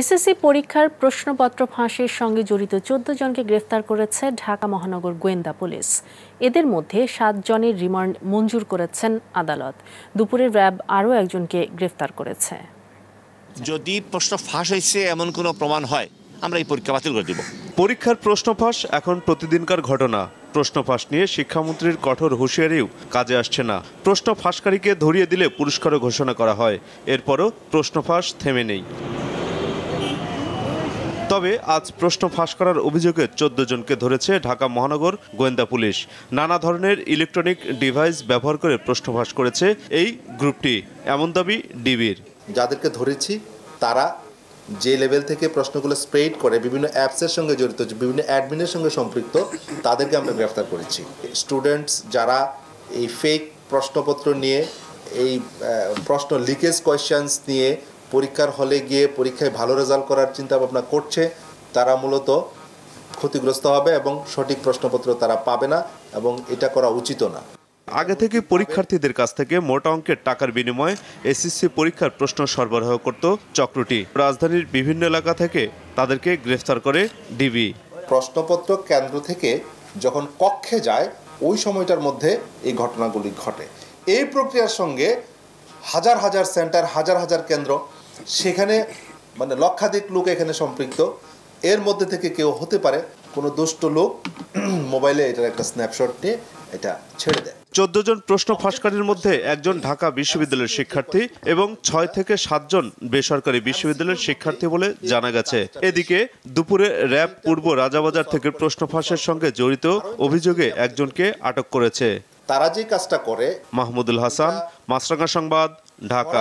SSC পরীক্ষার প্রশ্নপত্র ফাঁসের সঙ্গে জড়িত চোদ্দ জনকে গ্রেফতার করেছে ঢাকা মহানগর গোয়েন্দা পুলিশ এদের মধ্যে সাতজনের রিমান্ড মঞ্জুর করেছেন আদালত দুপুরে র্যাব আরও একজনকে গ্রেফতার করেছে যদি প্রশ্ন ফাঁস হয়েছে এমন কোনো প্রমাণ হয় আমরা এই পরীক্ষা বাতিল করে দিব পরীক্ষার প্রশ্ন ফাঁস এখন প্রতিদিনকার ঘটনা প্রশ্ন ফাঁস নিয়ে শিক্ষামন্ত্রীর কঠোর হুঁশিয়ারিও কাজে আসছে না প্রশ্ন ফাঁসকারীকে ধরিয়ে দিলে পুরস্কারও ঘোষণা করা হয় এরপরও প্রশ্ন ফাঁস থেমে নেই তবে আজ প্রশ্ন ফাঁস করার অভিযোগে চোদ্দ জনকে ধরেছে ঢাকা মহানগর গোয়েন্দা পুলিশ নানা ধরনের ইলেকট্রনিক ডিভাইস ব্যবহার করে প্রশ্ন ফাঁস করেছে এই গ্রুপটি এমন দাবি ডিবির যাদেরকে ধরেছি তারা যে লেভেল থেকে প্রশ্নগুলো স্প্রেড করে বিভিন্ন অ্যাপসের সঙ্গে জড়িত বিভিন্ন অ্যাডমিনের সঙ্গে সম্পৃক্ত তাদেরকে আমরা গ্রেফতার করেছি স্টুডেন্টস যারা এই ফেক প্রশ্নপত্র নিয়ে এই প্রশ্ন লিকেজ কোয়েশ্চেন্স নিয়ে পরীক্ষার হলে গিয়ে পরীক্ষায় ভালো রেজাল্ট করার চিন্তা ভাবনা করছে তারা মূলত ক্ষতিগ্রস্ত হবে এবং সঠিক প্রশ্নপত্র তারা পাবে না এবং এটা করা উচিত না আগে থেকে পরীক্ষার্থীদের কাছ থেকে মোটা অঙ্কের টাকার বিনিময়ে এসএসসি পরীক্ষার প্রশ্ন সরবরাহ করত চক্রটি রাজধানীর বিভিন্ন এলাকা থেকে তাদেরকে গ্রেফতার করে ডিবি প্রশ্নপত্র কেন্দ্র থেকে যখন কক্ষে যায় ওই সময়টার মধ্যে এই ঘটনাগুলি ঘটে এই প্রক্রিয়ার সঙ্গে হাজার হাজার সেন্টার হাজার হাজার কেন্দ্র সেখানে মানে লক্ষাধিক লোক এখানে সম্পৃক্ত এর মধ্যে থেকে কেউ হতে পারে কোনো দুষ্ট লোক মোবাইলে এটার একটা স্ন্যাপশট নিয়ে এটা ছেড়ে দেয় চোদ্দ জন প্রশ্ন ফাঁসকারীর মধ্যে একজন ঢাকা বিশ্ববিদ্যালয়ের শিক্ষার্থী এবং ছয় থেকে সাতজন বেসরকারি বিশ্ববিদ্যালয়ের শিক্ষার্থী বলে জানা গেছে এদিকে দুপুরে র্যাব পূর্ব রাজাবাজার থেকে প্রশ্ন ফাঁসের সঙ্গে জড়িত অভিযোগে একজনকে আটক করেছে তারা যে কাজটা করে মাহমুদুল হাসান মাসরাঙ্গা সংবাদ ঢাকা